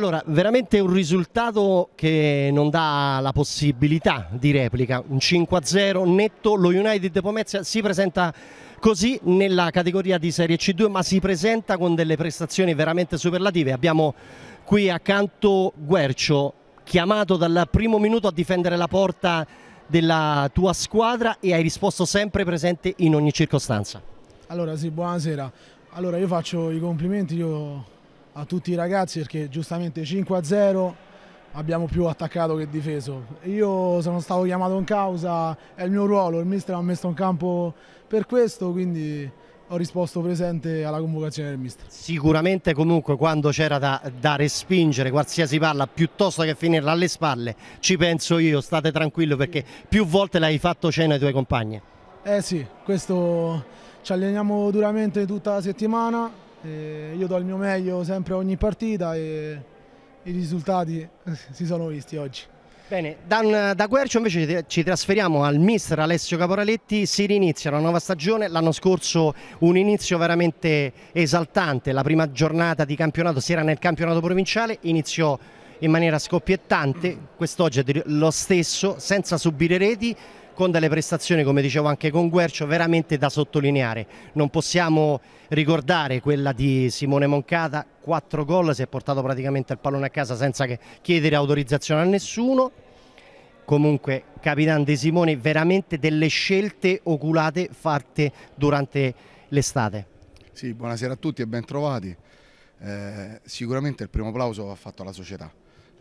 Allora, veramente un risultato che non dà la possibilità di replica, un 5-0 netto, lo United di Pomezia si presenta così nella categoria di Serie C2 ma si presenta con delle prestazioni veramente superlative, abbiamo qui accanto Guercio chiamato dal primo minuto a difendere la porta della tua squadra e hai risposto sempre presente in ogni circostanza. Allora sì, buonasera, allora io faccio i complimenti, io a tutti i ragazzi perché giustamente 5-0 abbiamo più attaccato che difeso. Io sono stato chiamato in causa, è il mio ruolo, il mister mi ha messo in campo per questo, quindi ho risposto presente alla convocazione del mister. Sicuramente comunque quando c'era da, da, respingere qualsiasi palla piuttosto che finirla alle spalle ci penso io, state tranquillo perché più volte l'hai fatto cena ai tuoi compagni. Eh sì, questo ci alleniamo duramente tutta la settimana, eh, io do il mio meglio sempre ogni partita e i risultati eh, si sono visti oggi. Bene, da, da Quercio invece ci trasferiamo al mister Alessio Caporaletti, si rinizia la nuova stagione, l'anno scorso un inizio veramente esaltante, la prima giornata di campionato si era nel campionato provinciale, iniziò in maniera scoppiettante, quest'oggi è lo stesso, senza subire reti, seconda le prestazioni, come dicevo anche con Guercio, veramente da sottolineare. Non possiamo ricordare quella di Simone Moncata, 4 gol, si è portato praticamente il pallone a casa senza chiedere autorizzazione a nessuno. Comunque Capitan De Simone, veramente delle scelte oculate fatte durante l'estate. Sì, buonasera a tutti e ben trovati. Eh, sicuramente il primo applauso va fatto alla società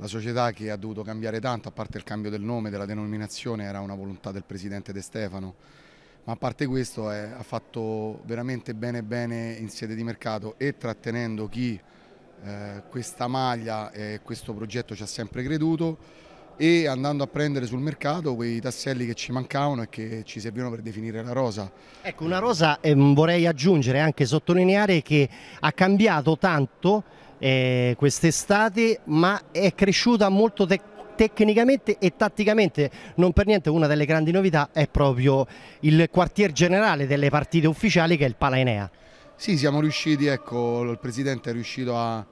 la società che ha dovuto cambiare tanto, a parte il cambio del nome, della denominazione, era una volontà del presidente De Stefano, ma a parte questo è, eh, ha fatto veramente bene bene in sede di mercato e trattenendo chi eh, questa maglia e questo progetto ci ha sempre creduto e andando a prendere sul mercato quei tasselli che ci mancavano e che ci servivano per definire la rosa. Ecco, una rosa eh, vorrei aggiungere, anche sottolineare, che ha cambiato tanto eh, quest'estate, ma è cresciuta molto tec tecnicamente e tatticamente, non per niente una delle grandi novità è proprio il quartier generale delle partite ufficiali che è il Palaenea. Sì, siamo riusciti, ecco, il Presidente è riuscito a,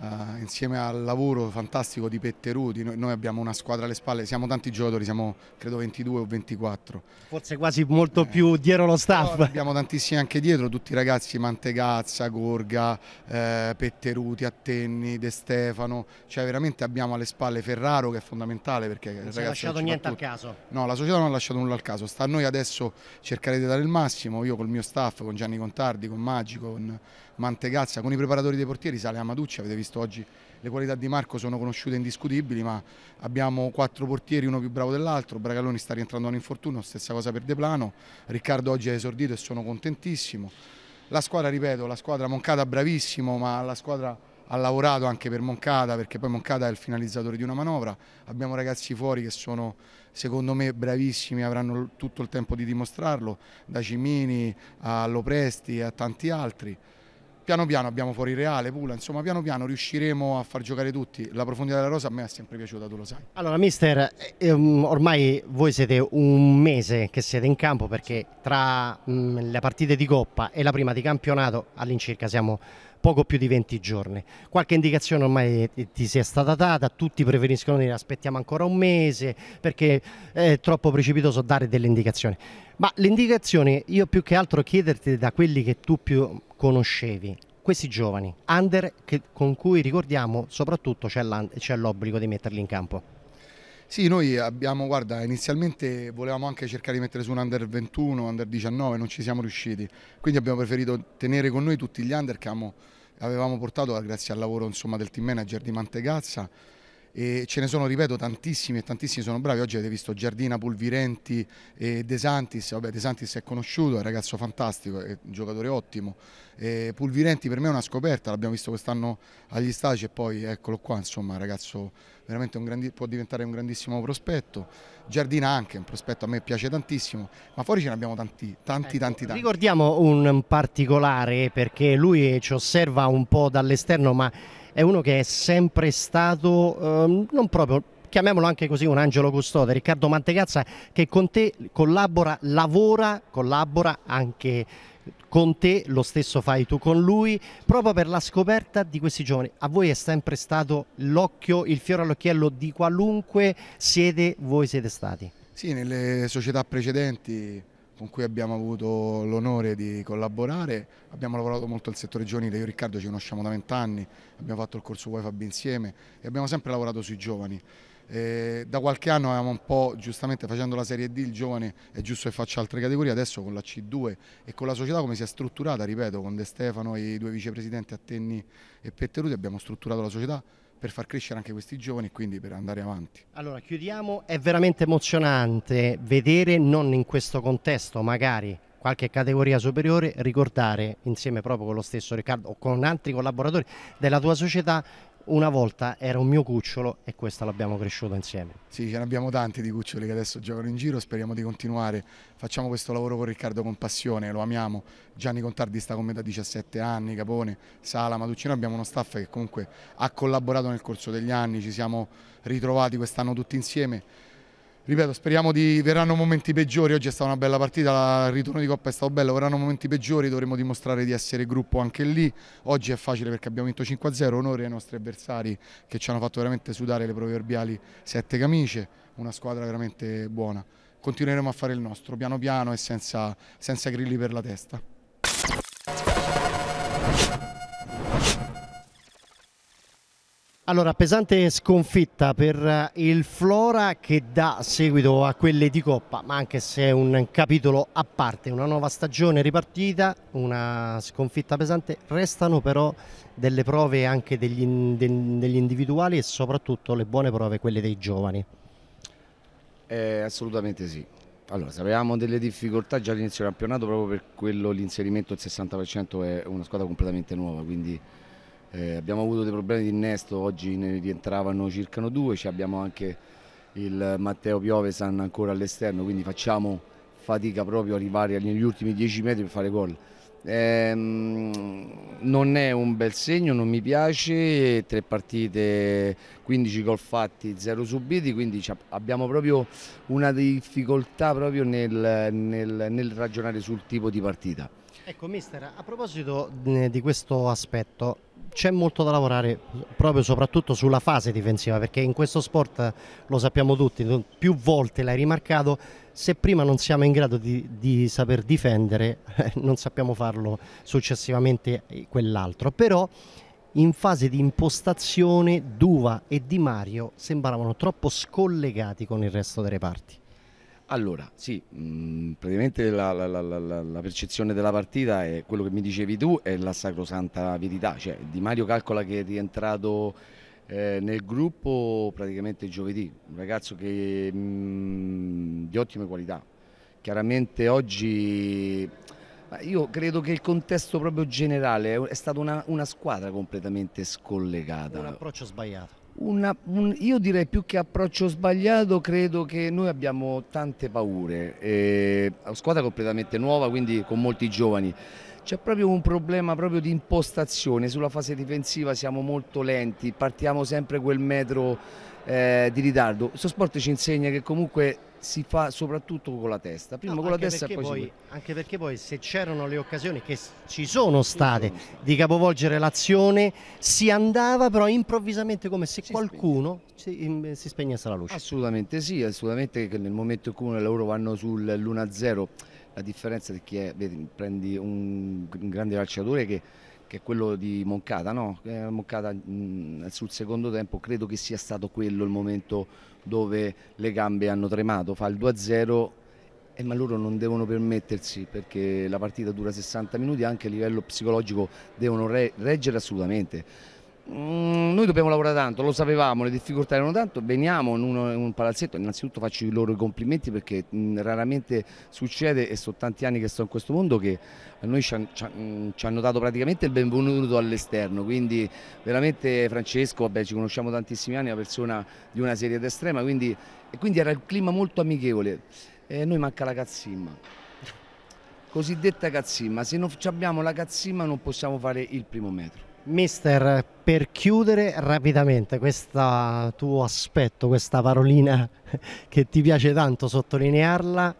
Uh, insieme al lavoro fantastico di Petteruti, noi, noi, abbiamo una squadra alle spalle, siamo tanti giocatori, siamo credo 22 o 24. Forse quasi molto eh, più dietro lo staff. Abbiamo tantissimi anche dietro, tutti i ragazzi, Mantegazza, Gorga, eh, Petteruti, Attenni, De Stefano, cioè veramente abbiamo alle spalle Ferraro che è fondamentale perché... Non si è lasciato niente al caso. No, la società non ha lasciato nulla al caso, sta a noi adesso cercare di dare il massimo, io col mio staff, con Gianni Contardi, con Magico, con Mantegazza, con i preparatori dei portieri sale Amaducci, avete visto oggi le qualità di Marco sono conosciute e indiscutibili, ma abbiamo quattro portieri, uno più bravo dell'altro, Bracaloni sta rientrando a un infortunio, stessa cosa per De Plano, Riccardo oggi ha esordito e sono contentissimo. La squadra, ripeto, la squadra Moncada bravissimo, ma la squadra ha lavorato anche per Moncada perché poi Moncada è il finalizzatore di una manovra, abbiamo ragazzi fuori che sono secondo me bravissimi, avranno tutto il tempo di dimostrarlo, da Cimini a Lopresti e a tanti altri piano piano abbiamo fuori Reale, Pula, insomma piano piano riusciremo a far giocare tutti. La profondità della rosa a me è sempre piaciuta, tu lo sai. Allora mister, eh, ehm, ormai voi siete un mese che siete in campo perché tra mm, le partite di Coppa e la prima di campionato all'incirca siamo poco più di 20 giorni. Qualche indicazione ormai ti sia stata data, tutti preferiscono dire aspettiamo ancora un mese perché è troppo precipitoso dare delle indicazioni. Ma le indicazioni io più che altro chiederti da quelli che tu più conoscevi, questi giovani, under che, con cui ricordiamo soprattutto c'è l'obbligo di metterli in campo. Sì, noi abbiamo, guarda, inizialmente volevamo anche cercare di mettere su un under 21, under 19, non ci siamo riusciti, quindi abbiamo preferito tenere con noi tutti gli under che avevamo portato ah, grazie al lavoro insomma, del team manager di Mantegazza e ce ne sono, ripeto, tantissimi e tantissimi sono bravi, oggi avete visto Giardina, Pulvirenti e De Santis, vabbè De Santis è conosciuto, è un ragazzo fantastico, è un giocatore ottimo, e Pulvirenti per me è una scoperta, l'abbiamo visto quest'anno agli stagi e poi eccolo qua, insomma, ragazzo veramente grandi, può diventare un grandissimo prospetto. Giardina anche, un prospetto a me piace tantissimo, ma fuori ce ne abbiamo tanti, tanti, ecco, tanti, tanti. Ricordiamo un particolare perché lui ci osserva un po' dall'esterno, ma è uno che è sempre stato eh, non proprio chiamiamolo anche così, un angelo custode, Riccardo Mantegazza, che con te collabora, lavora, collabora anche con te, lo stesso fai tu con lui, proprio per la scoperta di questi giovani. A voi è sempre stato l'occhio, il fiore all'occhiello di qualunque siete voi siete stati. Sì, nelle società precedenti con cui abbiamo avuto l'onore di collaborare, abbiamo lavorato molto al settore giovanile, io e Riccardo ci conosciamo da vent'anni, abbiamo fatto il corso UEFA insieme e abbiamo sempre lavorato sui giovani. Eh, da qualche anno avevamo un po', giustamente facendo la Serie D, il giovane è giusto che faccia altre categorie, adesso con la C2 e con la società come si è strutturata, ripeto, con De Stefano e i due vicepresidenti Attenni e Petteruti abbiamo strutturato la società per far crescere anche questi giovani e quindi per andare avanti. Allora chiudiamo, è veramente emozionante vedere non in questo contesto magari qualche categoria superiore, ricordare insieme proprio con lo stesso Riccardo o con altri collaboratori della tua società una volta era un mio cucciolo e questa l'abbiamo cresciuta insieme. Sì, ce ne abbiamo tanti di cuccioli che adesso giocano in giro, speriamo di continuare. Facciamo questo lavoro con Riccardo con passione, lo amiamo. Gianni Contardi sta con me da 17 anni, Capone, Sala, Maduccino, abbiamo uno staff che comunque ha collaborato nel corso degli anni, ci siamo ritrovati quest'anno tutti insieme ripeto, speriamo di verranno momenti peggiori, oggi è stata una bella partita, il ritorno di Coppa è stato bello, verranno momenti peggiori, dovremo dimostrare di essere gruppo anche lì, oggi è facile perché abbiamo vinto 5-0, onore ai nostri avversari che ci hanno fatto veramente sudare le proverbiali sette camicie, una squadra veramente buona. Continueremo a fare il nostro, piano piano e senza, senza grilli per la testa. Allora, pesante sconfitta per eh, il Flora che dà seguito a quelle di Coppa, ma anche se è un capitolo a parte, una nuova stagione ripartita, una sconfitta pesante, restano però delle prove anche degli, degli individuali e soprattutto le buone prove, quelle dei giovani. Eh, assolutamente sì. Allora, sapevamo delle difficoltà già all'inizio del campionato proprio per quello l'inserimento del 60% è una squadra completamente nuova, quindi eh, abbiamo avuto dei problemi di innesto, oggi ne rientravano circa due, ci abbiamo anche il Matteo Piovesan ancora all'esterno, quindi facciamo fatica proprio arrivare negli ultimi 10 metri per fare gol. Eh, non è un bel segno, non mi piace, tre partite, 15 gol fatti, zero subiti, quindi abbiamo proprio una difficoltà proprio nel, nel, nel ragionare sul tipo di partita. Ecco, mister, a proposito eh, di questo aspetto, c'è molto da lavorare proprio soprattutto sulla fase difensiva, perché in questo sport, lo sappiamo tutti, più volte l'hai rimarcato, se prima non siamo in grado di, di saper difendere, non sappiamo farlo successivamente eh, quell'altro. Però in fase di impostazione Duva e Di Mario sembravano troppo scollegati con il resto delle parti. Allora, sì, mh, mm, praticamente la, la, la, la, percezione della partita è quello che mi dicevi tu, è la sacrosanta verità, cioè Di Mario calcola che è rientrato eh, nel gruppo praticamente giovedì, un ragazzo che, mh, mm, di ottime qualità, chiaramente oggi io credo che il contesto proprio generale è stata una, una squadra completamente scollegata. Un approccio sbagliato una, un, io direi più che approccio sbagliato, credo che noi abbiamo tante paure, eh, squadra completamente nuova, quindi con molti giovani. C'è proprio un problema proprio di impostazione, sulla fase difensiva siamo molto lenti, partiamo sempre quel metro eh, di ritardo. Questo sport ci insegna che comunque si fa soprattutto con la testa, prima no, con la testa e poi, poi Anche perché poi se c'erano le occasioni che ci sono state sì, di capovolgere l'azione, si andava però improvvisamente come se si qualcuno spegne. si, si spegnesse la luce. Assolutamente sì, assolutamente che nel momento in cui loro vanno sull'1-0, la differenza di chi è, vedi, prendi un, un grande calciatore che che è quello di Moncada, no? Eh, Moncada mh, sul secondo tempo credo che sia stato quello il momento dove le gambe hanno tremato, fa il 2-0 eh, ma loro non devono permettersi perché la partita dura 60 minuti anche a livello psicologico devono re reggere assolutamente Mm, noi dobbiamo lavorare tanto, lo sapevamo, le difficoltà erano tanto, veniamo in, uno, in un palazzetto, innanzitutto faccio i loro complimenti perché mh, mm, raramente succede e sono tanti anni che sto in questo mondo che a noi ci, han, ci, mm, ci hanno dato praticamente il benvenuto all'esterno, quindi veramente Francesco, vabbè, ci conosciamo tantissimi anni, è una persona di una serie d'estrema, quindi, quindi, era il clima molto amichevole. E noi manca la cazzimma, cosiddetta cazzimma, se non abbiamo la cazzimma non possiamo fare il primo metro. Mister, per chiudere rapidamente questo tuo aspetto, questa parolina che ti piace tanto sottolinearla,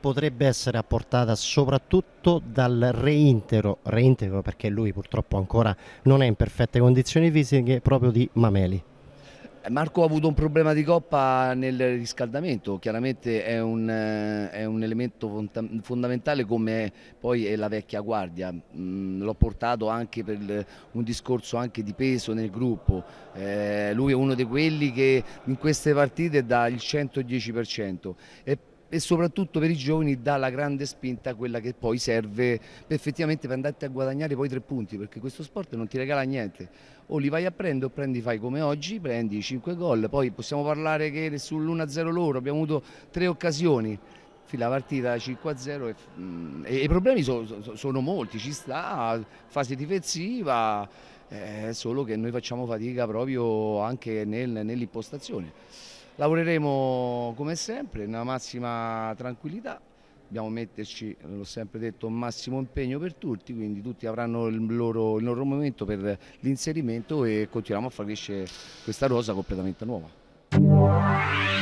potrebbe essere apportata soprattutto dal reintegro, reintegro perché lui purtroppo ancora non è in perfette condizioni fisiche, proprio di Mameli. Marco ha avuto un problema di coppa nel riscaldamento, chiaramente è un, eh, è un elemento fondamentale come poi è la vecchia guardia, mm, l'ho portato anche per un discorso anche di peso nel gruppo, eh, lui è uno di quelli che in queste partite dà il 110% e e soprattutto per i giovani dà la grande spinta quella che poi serve per effettivamente per andarti a guadagnare poi tre punti perché questo sport non ti regala niente o li vai a prendere o prendi fai come oggi prendi 5 gol poi possiamo parlare che sull'1-0 loro abbiamo avuto tre occasioni la partita 5-0 e, mm, e, i problemi so, so, sono molti, ci sta, fase difensiva, eh, solo che noi facciamo fatica proprio anche nel, nell'impostazione. Lavoreremo come sempre nella massima tranquillità, dobbiamo metterci, l'ho sempre detto, un massimo impegno per tutti, quindi tutti avranno il loro, il loro momento per l'inserimento e continuiamo a far crescere questa rosa completamente nuova.